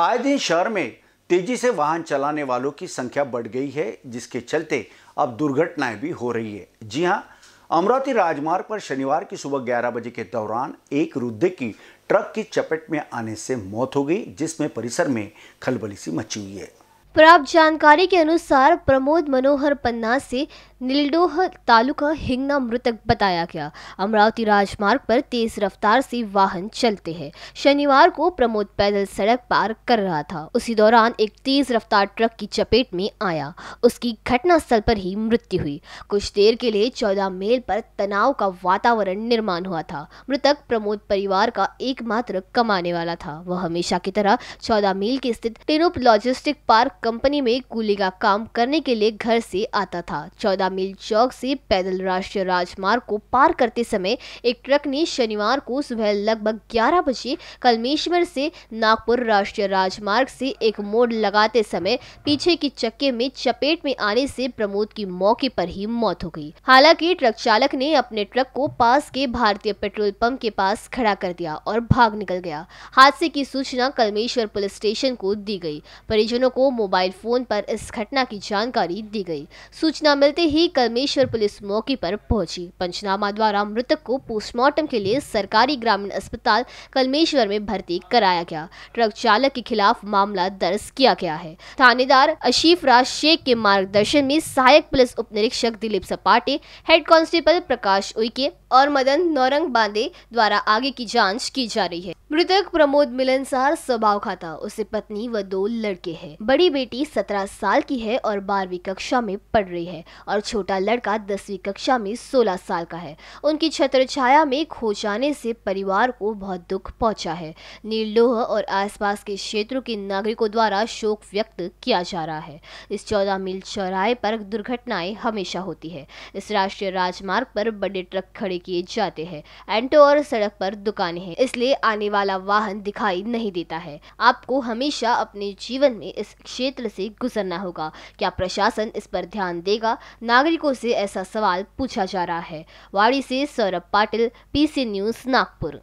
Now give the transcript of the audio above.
आए दिन शहर में तेजी से वाहन चलाने वालों की संख्या बढ़ गई है जिसके चलते अब दुर्घटनाएं भी हो रही है जी हां अमरावती राजमार्ग पर शनिवार की सुबह 11 बजे के दौरान एक रुद्ध की ट्रक की चपेट में आने से मौत हो गई जिसमें परिसर में खलबली सी मची हुई है प्राप्त जानकारी के अनुसार प्रमोद मनोहर पन्ना से नीलडोह तालुका हिंगना मृतक बताया गया अमरावती राजमार्ग पर तेज रफ्तार से वाहन चलते हैं शनिवार को प्रमोद पैदल सड़क पार कर रहा था उसी दौरान एक तेज रफ्तार ट्रक की चपेट में आया उसकी घटनास्थल पर ही मृत्यु हुई कुछ देर के लिए चौदह मेल पर तनाव का वातावरण निर्माण हुआ था मृतक प्रमोद परिवार का एकमात्र कमाने वाला था वह हमेशा की तरह चौदह मील के स्थित टेनोप लॉजिस्टिक पार्क कंपनी में कूली का काम करने के लिए घर से आता था चौदह मील चौक से पैदल राष्ट्रीय राजमार्ग को पार करते समय एक ट्रक ने शनिवार को सुबह लगभग 11 बजे कलमेश्वर से नागपुर राष्ट्रीय राजमार्ग से एक मोड़ लगाते समय पीछे की चक्के में चपेट में आने से प्रमोद की मौके पर ही मौत हो गई हालांकि ट्रक चालक ने अपने ट्रक को पास के भारतीय पेट्रोल पंप के पास खड़ा कर दिया और भाग निकल गया हादसे की सूचना कलमेश्वर पुलिस स्टेशन को दी गई परिजनों को मोबाइल फोन पर इस घटना की जानकारी दी गई सूचना मिलते ही कलमेश्वर पुलिस मौके पर पहुंची पंचनामा द्वारा मृतक को पोस्टमार्टम के लिए सरकारी ग्रामीण अस्पताल कलमेश्वर में भर्ती कराया गया ट्रक चालक के खिलाफ मामला दर्ज किया गया है थानेदार अशीफ राज शेख के मार्गदर्शन में सहायक पुलिस उप निरीक्षक दिलीप सपाटे हेड कांस्टेबल प्रकाश उइके और मदन नौरंग बांदे द्वारा आगे की जांच की जा रही है मृतक प्रमोद मिलनसार स्वभाव खाता उसे पत्नी व दो लड़के हैं बड़ी बेटी सत्रह साल की है और बारहवीं कक्षा में पढ़ रही है और छोटा लड़का दसवीं कक्षा में सोलह साल का है उनकी छत्र छाया में खो जाने से परिवार को बहुत दुख पहुंचा है नीलोह और आसपास के क्षेत्रों के नागरिकों द्वारा शोक व्यक्त किया जा रहा है इस चौदह मील चौराहे पर दुर्घटनाएं हमेशा होती है इस राष्ट्रीय राजमार्ग पर बड़े ट्रक खड़े किए जाते हैं एंटो और सड़क पर दुकानें हैं इसलिए आने वाला वाहन दिखाई नहीं देता है आपको हमेशा अपने जीवन में इस क्षेत्र क्षेत्र से गुजरना होगा क्या प्रशासन इस पर ध्यान देगा नागरिकों से ऐसा सवाल पूछा जा रहा है वाड़ी से सौरभ पाटिल पीसी न्यूज नागपुर